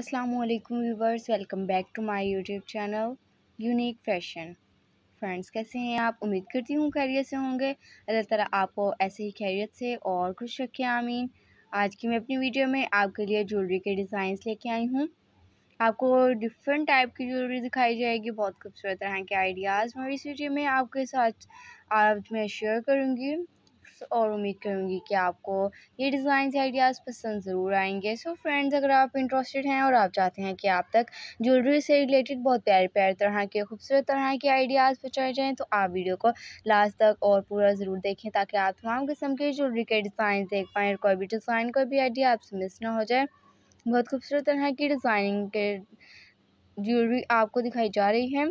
Aslam viewers welcome back to my YouTube channel unique fashion friends कैसे हैं आप उम्मीद करती हूँ खैरियत से होंगे अल्लाह तरह आपको ऐसे ही खैरियत से और खुश रखें आमीन आज की मैं अपनी वीडियो में आपके लिए ज्वेलरी के डिज़ाइंस लेके आई हूँ आपको डिफरेंट टाइप की ज्वेलरी दिखाई जाएगी बहुत खूबसूरत तरह के आइडियाज़ मेरी इस वीडियो में आपके साथ आज मैं शेयर करूँगी फ्रेंड्स और उम्मीद करूँगी कि आपको ये डिज़ाइन आइडियाज़ पसंद ज़रूर आएंगे सो so, फ्रेंड्स अगर आप इंटरेस्टेड हैं और आप चाहते हैं कि आप तक ज्वेलरी से रिलेटेड बहुत प्यारे प्यारे तरह के खूबसूरत तरह के आइडियाज़ पहुँचाए जाएँ तो आप वीडियो को लास्ट तक और पूरा ज़रूर देखें ताकि आप तमाम किस्म के ज्वेलरी के डिज़ाइन देख पाएँ कोई भी डिज़ाइन कोई भी आइडिया आपसे मिस ना हो जाए बहुत खूबसूरत तरह की डिज़ाइनिंग के ज्वेलरी आपको दिखाई जा रही है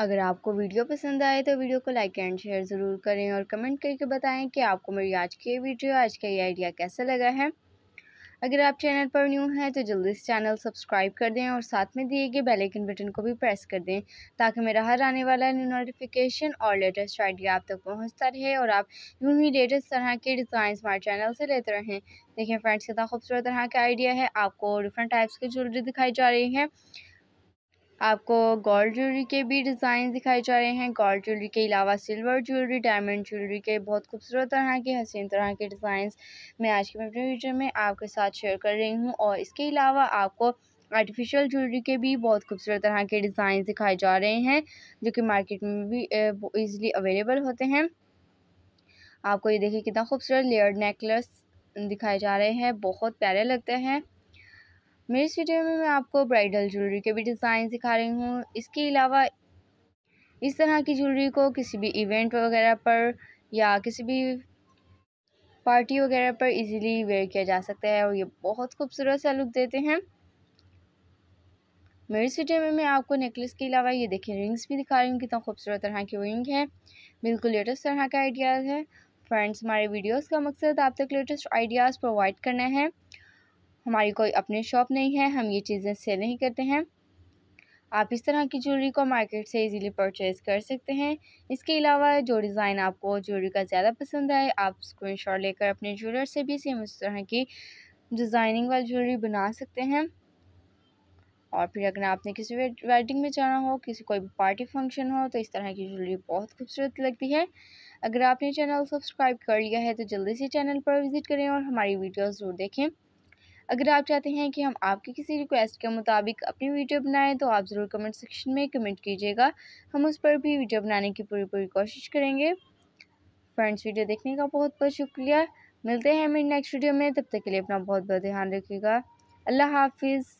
अगर आपको वीडियो पसंद आए तो वीडियो को लाइक एंड शेयर ज़रूर करें और कमेंट करके बताएं कि आपको मेरी आज की ये वीडियो आज का ये आइडिया कैसा लगा है अगर आप चैनल पर न्यू हैं तो जल्दी से चैनल सब्सक्राइब कर दें और साथ में दिए गए बेल आइकन बटन को भी प्रेस कर दें ताकि मेरा हर आने वाला न्यू नोटिफिकेशन और लेटेस्ट आइडिया आप तक पहुँचता रहे और आप यूँ ही लेटेस्ट तरह के डिज़ाइन हमारे चैनल से लेते रहें देखिए फ्रेंड्स कितना खूबसूरत तरह का आइडिया है आपको डिफरेंट टाइप्स की ज्वेलरी दिखाई जा रही है आपको गोल्ड ज्वेलरी के भी डिज़ाइन दिखाए जा रहे हैं गोल्ड ज्वेलरी के अलावा सिल्वर ज्वेलरी डायमंड ज्वेलरी के बहुत खूबसूरत तरह के हसीन तरह के डिज़ाइन मैं आज के अपने वीडियो में आपके साथ शेयर कर रही हूँ और इसके अलावा आपको आर्टिफिशियल ज्वेलरी के भी बहुत खूबसूरत तरह के डिज़ाइन दिखाए जा रहे हैं जो कि मार्केट में भी ईज़िली अवेलेबल होते हैं आपको ये देखिए कितना खूबसूरत लेयर नेकलेस दिखाए जा रहे हैं बहुत प्यारे लगते हैं मेरी इस वीडियो में मैं आपको ब्राइडल ज्वेलरी के भी डिज़ाइन सिखा रही हूँ इसके अलावा इस तरह की ज्वेलरी को किसी भी इवेंट वगैरह पर या किसी भी पार्टी वगैरह पर इजीली वेयर किया जा सकता है और ये बहुत खूबसूरत सा लुक देते हैं मेरी इस वीडियो में मैं आपको नेकलेस के अलावा ये देखिए रिंग्स भी दिखा रही हूँ कितना खूबसूरत तरह की रिंग है बिल्कुल लेटेस्ट तरह का आइडियाज़ है फ्रेंड्स हमारे वीडियोज़ का मकसद आप तक लेटेस्ट आइडियाज़ प्रोवाइड करना है हमारी कोई अपनी शॉप नहीं है हम ये चीज़ें सेल नहीं करते हैं आप इस तरह की ज्वेलरी को मार्केट से इजीली परचेज़ कर सकते हैं इसके अलावा जो डिज़ाइन आपको ज्वेलरी का ज़्यादा पसंद आए आप स्क्रीन लेकर अपने ज्वेलर से भी सेम उस तरह की डिज़ाइनिंग वाली ज्वेलरी बना सकते हैं और फिर अगर आपने किसी वेडिंग में जाना हो किसी कोई पार्टी फंक्शन हो तो इस तरह की ज्वेलरी बहुत खूबसूरत लगती है अगर आपने चैनल सब्सक्राइब कर लिया है तो जल्दी से चैनल पर विज़िट करें और हमारी वीडियोस ज़रूर देखें अगर आप चाहते हैं कि हम आपकी किसी रिक्वेस्ट के मुताबिक अपनी वीडियो बनाएं तो आप ज़रूर कमेंट सेक्शन में कमेंट कीजिएगा हम उस पर भी वीडियो बनाने की पूरी पूरी कोशिश करेंगे फ्रेंड्स वीडियो देखने का बहुत बहुत शुक्रिया मिलते हैं मेरे नेक्स्ट वीडियो में तब तक के लिए अपना बहुत बहुत ध्यान रखिएगा अल्लाह हाफिज़